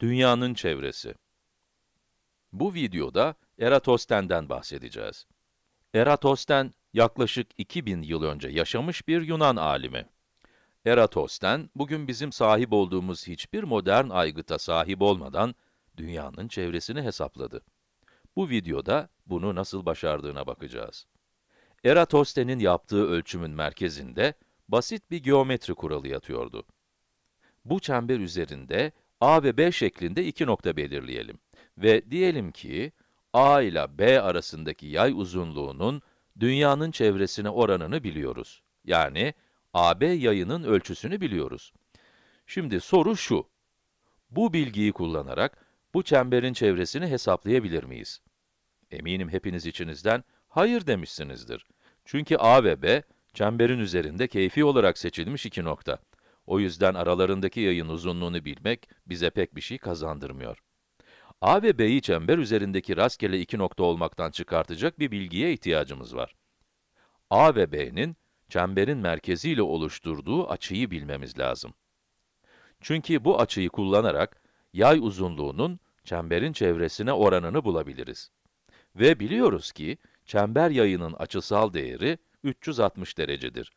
Dünyanın çevresi. Bu videoda Eratosthenes'ten bahsedeceğiz. Eratosthenes yaklaşık 2000 yıl önce yaşamış bir Yunan alimi. Eratosthenes bugün bizim sahip olduğumuz hiçbir modern aygıta sahip olmadan dünyanın çevresini hesapladı. Bu videoda bunu nasıl başardığına bakacağız. Eratosthenes'in yaptığı ölçümün merkezinde basit bir geometri kuralı yatıyordu. Bu çember üzerinde a ve b şeklinde iki nokta belirleyelim. Ve diyelim ki, a ile b arasındaki yay uzunluğunun dünyanın çevresine oranını biliyoruz. Yani, AB yayının ölçüsünü biliyoruz. Şimdi soru şu, bu bilgiyi kullanarak bu çemberin çevresini hesaplayabilir miyiz? Eminim hepiniz içinizden hayır demişsinizdir. Çünkü A ve B, çemberin üzerinde keyfi olarak seçilmiş iki nokta. O yüzden aralarındaki yayın uzunluğunu bilmek bize pek bir şey kazandırmıyor. A ve B'yi çember üzerindeki rastgele iki nokta olmaktan çıkartacak bir bilgiye ihtiyacımız var. A ve B'nin çemberin merkeziyle oluşturduğu açıyı bilmemiz lazım. Çünkü bu açıyı kullanarak yay uzunluğunun çemberin çevresine oranını bulabiliriz. Ve biliyoruz ki çember yayının açısal değeri 360 derecedir.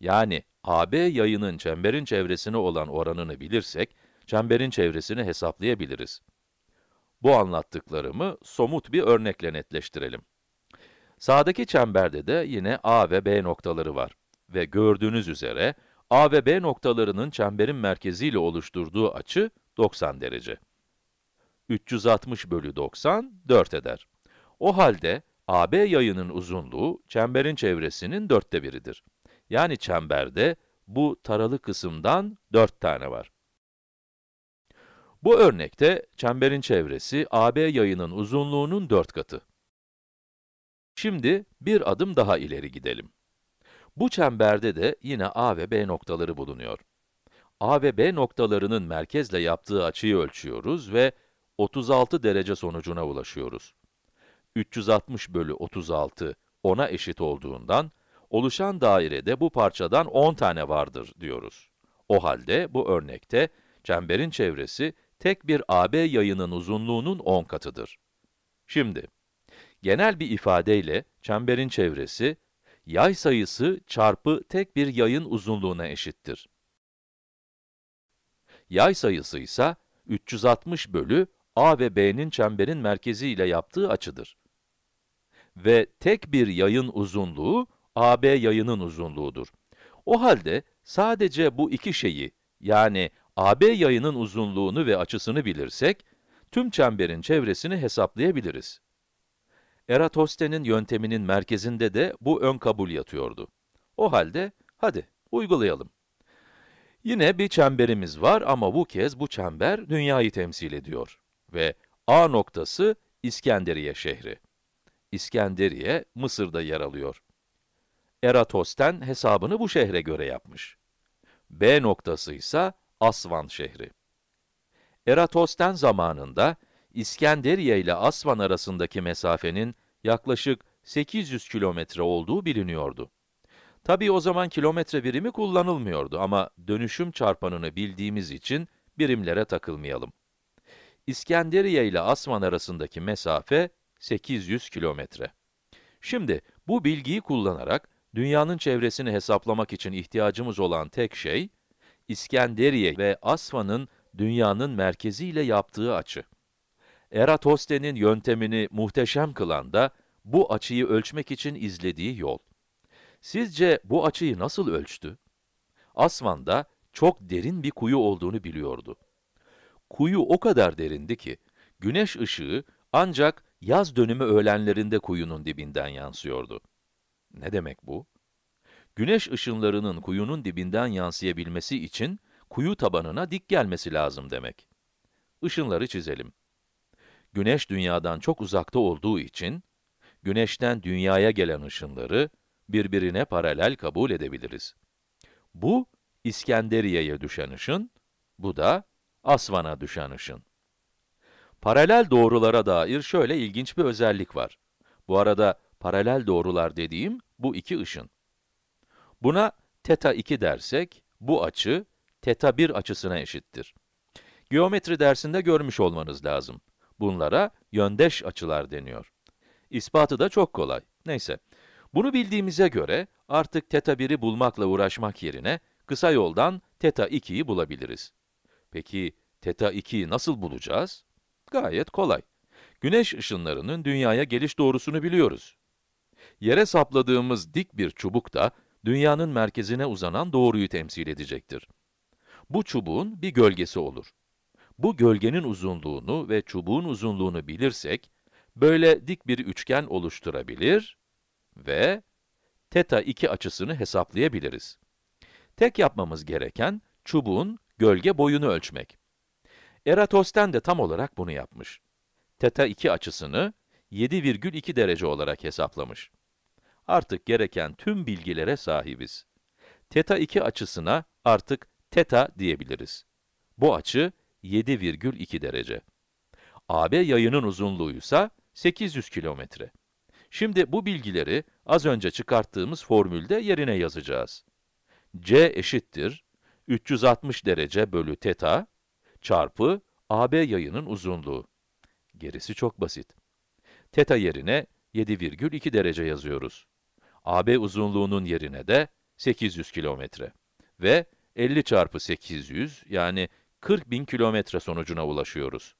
Yani AB yayının çemberin çevresine olan oranını bilirsek, çemberin çevresini hesaplayabiliriz. Bu anlattıklarımı somut bir örnekle netleştirelim. Sağdaki çemberde de yine A ve B noktaları var. Ve gördüğünüz üzere, A ve B noktalarının çemberin merkeziyle oluşturduğu açı 90 derece. 360 bölü 90, 4 eder. O halde, AB yayının uzunluğu, çemberin çevresinin dörtte biridir. Yani çemberde bu taralı kısımdan 4 tane var. Bu örnekte çemberin çevresi AB yayının uzunluğunun 4 katı. Şimdi bir adım daha ileri gidelim. Bu çemberde de yine A ve B noktaları bulunuyor. A ve B noktalarının merkezle yaptığı açıyı ölçüyoruz ve 36 derece sonucuna ulaşıyoruz. 360 bölü 36, 10'a eşit olduğundan, Oluşan dairede bu parçadan 10 tane vardır diyoruz. O halde bu örnekte çemberin çevresi tek bir AB yayının uzunluğunun 10 katıdır. Şimdi, genel bir ifadeyle çemberin çevresi, yay sayısı çarpı tek bir yayın uzunluğuna eşittir. Yay sayısı ise 360 bölü A ve B'nin çemberin merkezi ile yaptığı açıdır. Ve tek bir yayın uzunluğu AB yayının uzunluğudur. O halde sadece bu iki şeyi yani AB yayının uzunluğunu ve açısını bilirsek, tüm çemberin çevresini hesaplayabiliriz. Eratosthenes'in yönteminin merkezinde de bu ön kabul yatıyordu. O halde hadi uygulayalım. Yine bir çemberimiz var ama bu kez bu çember dünyayı temsil ediyor ve A noktası İskenderiye şehri. İskenderiye Mısır'da yer alıyor. Eratos'ten hesabını bu şehre göre yapmış. B noktası ise Asvan şehri. Eratos'ten zamanında İskenderiye ile Asvan arasındaki mesafenin yaklaşık 800 kilometre olduğu biliniyordu. Tabi o zaman kilometre birimi kullanılmıyordu ama dönüşüm çarpanını bildiğimiz için birimlere takılmayalım. İskenderiye ile Asman arasındaki mesafe 800 kilometre. Şimdi bu bilgiyi kullanarak Dünyanın çevresini hesaplamak için ihtiyacımız olan tek şey, İskenderiye ve Asfa'nın dünyanın merkeziyle yaptığı açı. Eratosthenes'in yöntemini muhteşem kılan da bu açıyı ölçmek için izlediği yol. Sizce bu açıyı nasıl ölçtü? Asvan'da çok derin bir kuyu olduğunu biliyordu. Kuyu o kadar derindi ki, güneş ışığı ancak yaz dönümü öğlenlerinde kuyunun dibinden yansıyordu. Ne demek bu? Güneş ışınlarının kuyunun dibinden yansıyabilmesi için kuyu tabanına dik gelmesi lazım demek. Işınları çizelim. Güneş dünyadan çok uzakta olduğu için, güneşten dünyaya gelen ışınları birbirine paralel kabul edebiliriz. Bu, İskenderiye'ye düşen ışın, bu da Asvan'a düşen ışın. Paralel doğrulara dair şöyle ilginç bir özellik var. Bu arada paralel doğrular dediğim bu iki ışın. Buna teta 2 dersek, bu açı teta 1 açısına eşittir. Geometri dersinde görmüş olmanız lazım. Bunlara yöndeş açılar deniyor. İspatı da çok kolay. Neyse, bunu bildiğimize göre artık teta 1'i bulmakla uğraşmak yerine kısa yoldan teta 2'yi bulabiliriz. Peki, teta 2'yi nasıl bulacağız? Gayet kolay. Güneş ışınlarının dünyaya geliş doğrusunu biliyoruz. Yere sapladığımız dik bir çubuk da, dünyanın merkezine uzanan doğruyu temsil edecektir. Bu çubuğun bir gölgesi olur. Bu gölgenin uzunluğunu ve çubuğun uzunluğunu bilirsek, böyle dik bir üçgen oluşturabilir ve teta 2 açısını hesaplayabiliriz. Tek yapmamız gereken, çubuğun gölge boyunu ölçmek. Eratos'ten de tam olarak bunu yapmış. Teta 2 açısını 7,2 derece olarak hesaplamış artık gereken tüm bilgilere sahibiz. Teta 2 açısına artık teta diyebiliriz. Bu açı 7,2 derece. AB yayının uzunluğuysa 800 kilometre. Şimdi bu bilgileri az önce çıkarttığımız formülde yerine yazacağız. C eşittir 360 derece bölü teta çarpı AB yayının uzunluğu. Gerisi çok basit. Teta yerine 7,2 derece yazıyoruz. AB uzunluğunun yerine de 800 kilometre ve 50 çarpı 800 yani 40 bin kilometre sonucuna ulaşıyoruz.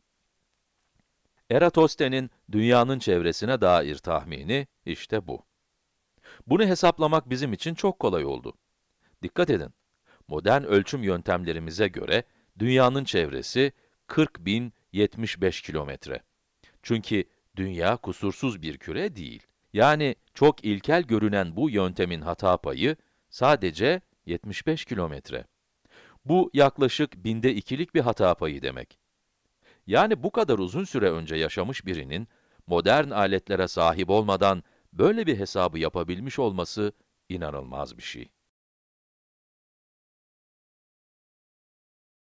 Eratosthenes'in dünyanın çevresine dair tahmini işte bu. Bunu hesaplamak bizim için çok kolay oldu. Dikkat edin, modern ölçüm yöntemlerimize göre dünyanın çevresi 40.075 kilometre. Çünkü dünya kusursuz bir küre değil. Yani çok ilkel görünen bu yöntemin hata payı sadece 75 kilometre. Bu yaklaşık binde ikilik bir hata payı demek. Yani bu kadar uzun süre önce yaşamış birinin, modern aletlere sahip olmadan böyle bir hesabı yapabilmiş olması inanılmaz bir şey.